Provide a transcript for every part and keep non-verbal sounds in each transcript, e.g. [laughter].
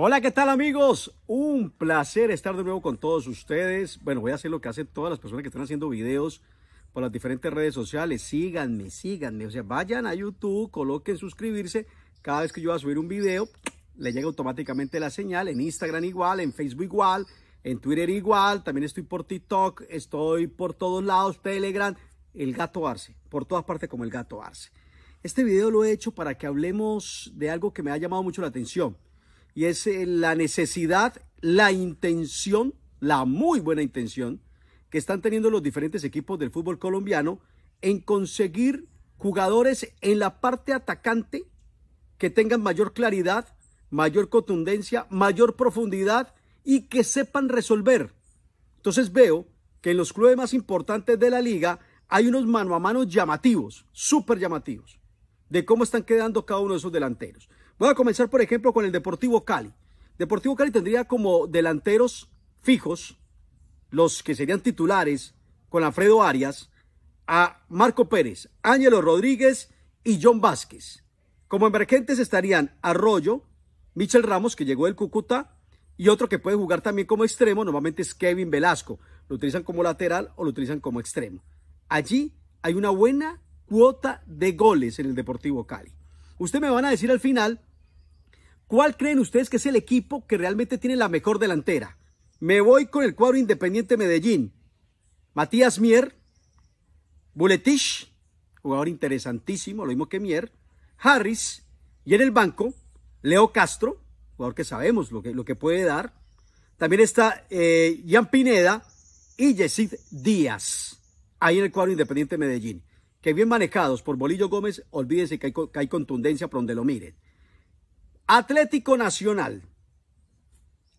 Hola, ¿qué tal amigos? Un placer estar de nuevo con todos ustedes. Bueno, voy a hacer lo que hacen todas las personas que están haciendo videos por las diferentes redes sociales. Síganme, síganme. O sea, vayan a YouTube, coloquen suscribirse. Cada vez que yo voy a subir un video, le llega automáticamente la señal. En Instagram igual, en Facebook igual, en Twitter igual. También estoy por TikTok, estoy por todos lados, Telegram. El gato Arce, por todas partes como el gato Arce. Este video lo he hecho para que hablemos de algo que me ha llamado mucho la atención y es eh, la necesidad, la intención, la muy buena intención que están teniendo los diferentes equipos del fútbol colombiano en conseguir jugadores en la parte atacante que tengan mayor claridad, mayor contundencia, mayor profundidad y que sepan resolver. Entonces veo que en los clubes más importantes de la liga hay unos mano a mano llamativos, súper llamativos, de cómo están quedando cada uno de esos delanteros. Voy a comenzar, por ejemplo, con el Deportivo Cali. Deportivo Cali tendría como delanteros fijos, los que serían titulares, con Alfredo Arias, a Marco Pérez, Ángelo Rodríguez y John Vázquez. Como emergentes estarían Arroyo, Michel Ramos, que llegó del Cúcuta, y otro que puede jugar también como extremo, normalmente es Kevin Velasco. Lo utilizan como lateral o lo utilizan como extremo. Allí hay una buena cuota de goles en el Deportivo Cali. Usted me van a decir al final ¿Cuál creen ustedes que es el equipo que realmente tiene la mejor delantera? Me voy con el cuadro Independiente Medellín. Matías Mier, Buletich, jugador interesantísimo, lo mismo que Mier, Harris, y en el banco, Leo Castro, jugador que sabemos lo que, lo que puede dar. También está Jean eh, Pineda y Yesid Díaz, ahí en el cuadro Independiente Medellín. Que bien manejados por Bolillo Gómez, olvídense que hay, que hay contundencia por donde lo miren. Atlético Nacional.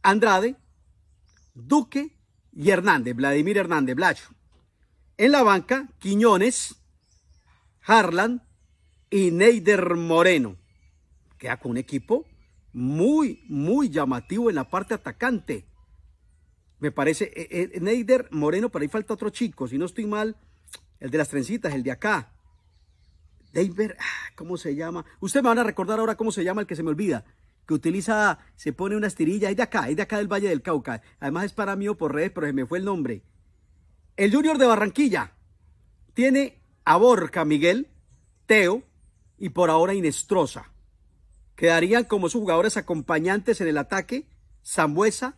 Andrade, Duque y Hernández, Vladimir Hernández Blacho. En la banca, Quiñones, Harlan y Neider Moreno. Queda con un equipo muy, muy llamativo en la parte atacante. Me parece, eh, eh, Neider Moreno, pero ahí falta otro chico, si no estoy mal, el de las trencitas, el de acá. David, ah, ¿cómo se llama? Ustedes me van a recordar ahora cómo se llama el que se me olvida. Que utiliza, se pone una estirilla, es de acá, es de acá del Valle del Cauca. Además es para mí o por redes, pero se me fue el nombre. El Junior de Barranquilla tiene a Borca, Miguel, Teo y por ahora Inestrosa. Quedarían como sus jugadores acompañantes en el ataque Zambuesa,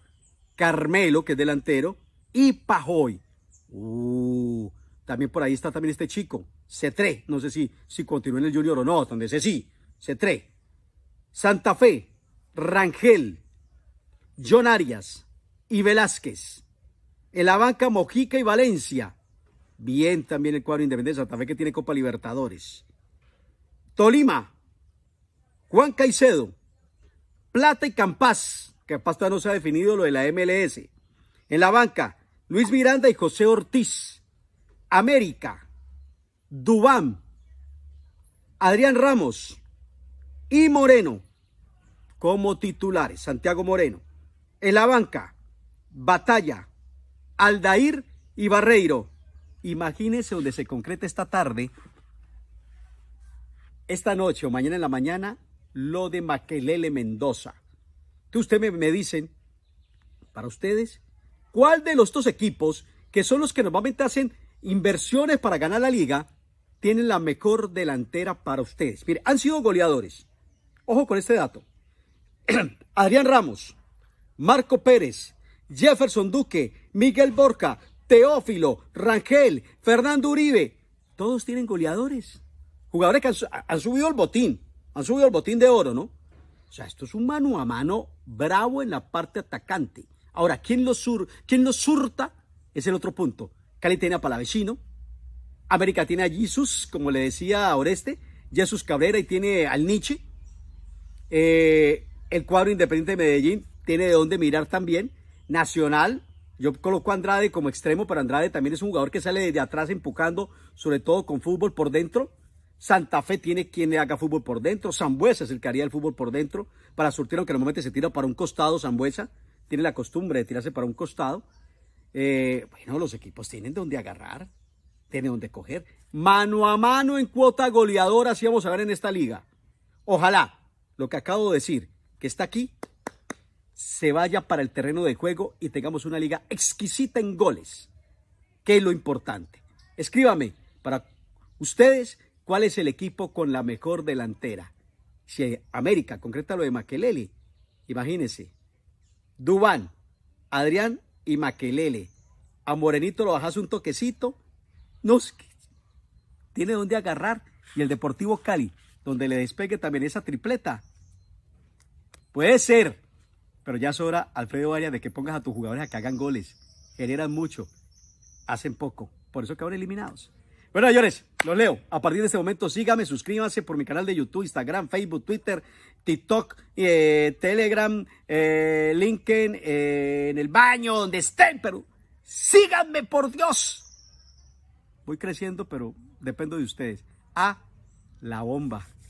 Carmelo, que es delantero, y Pajoy. Uh, también por ahí está también este chico, Cetré. No sé si, si continúa en el Junior o no, donde sé sí. Cetré. Santa Fe, Rangel, John Arias y Velázquez. En la banca Mojica y Valencia. Bien también el cuadro de Santa Fe que tiene Copa Libertadores. Tolima, Juan Caicedo, Plata y Campas. que todavía no se ha definido lo de la MLS. En la banca, Luis Miranda y José Ortiz. América, Dubán, Adrián Ramos y Moreno como titulares. Santiago Moreno. En la banca, Batalla, Aldair y Barreiro. Imagínense donde se concreta esta tarde, esta noche o mañana en la mañana, lo de Maquelele Mendoza. Que ustedes me dicen, para ustedes, ¿cuál de los dos equipos que son los que normalmente hacen Inversiones para ganar la liga tienen la mejor delantera para ustedes. Mire, han sido goleadores. Ojo con este dato. [clears throat] Adrián Ramos, Marco Pérez, Jefferson Duque, Miguel Borca, Teófilo, Rangel, Fernando Uribe. Todos tienen goleadores. Jugadores que han, subido el botín. Han subido el botín de oro, ¿no? O sea, esto es un mano a mano bravo en la parte atacante. Ahora, ¿quién lo, sur, quién lo surta? Es el otro punto. Cali tiene a Palavecino, América tiene a Jesús, como le decía a Oreste, Jesús Cabrera y tiene al Nietzsche. Eh, el cuadro Independiente de Medellín tiene de dónde mirar también. Nacional, yo coloco a Andrade como extremo, pero Andrade también es un jugador que sale de atrás empujando, sobre todo con fútbol por dentro. Santa Fe tiene quien le haga fútbol por dentro. Zambuesa es el que haría el fútbol por dentro para surtir, aunque momento se tira para un costado. Zambuesa tiene la costumbre de tirarse para un costado. Eh, bueno, los equipos tienen donde agarrar, tienen donde coger. Mano a mano en cuota goleadora, Así vamos a ver en esta liga. Ojalá lo que acabo de decir, que está aquí, se vaya para el terreno de juego y tengamos una liga exquisita en goles, que es lo importante. Escríbame para ustedes cuál es el equipo con la mejor delantera. Si América concreta lo de Maquelele, imagínense, Dubán, Adrián y maquelele. A Morenito lo bajas un toquecito. No, tiene donde agarrar. Y el Deportivo Cali, donde le despegue también esa tripleta. Puede ser. Pero ya es hora, Alfredo Arias, de que pongas a tus jugadores a que hagan goles. Generan mucho. Hacen poco. Por eso quedaron eliminados. Bueno, señores, los leo. A partir de este momento, síganme, suscríbanse por mi canal de YouTube, Instagram, Facebook, Twitter, TikTok, eh, Telegram, eh, LinkedIn, eh, en el baño, donde estén, pero síganme, por Dios. Voy creciendo, pero dependo de ustedes. A la bomba.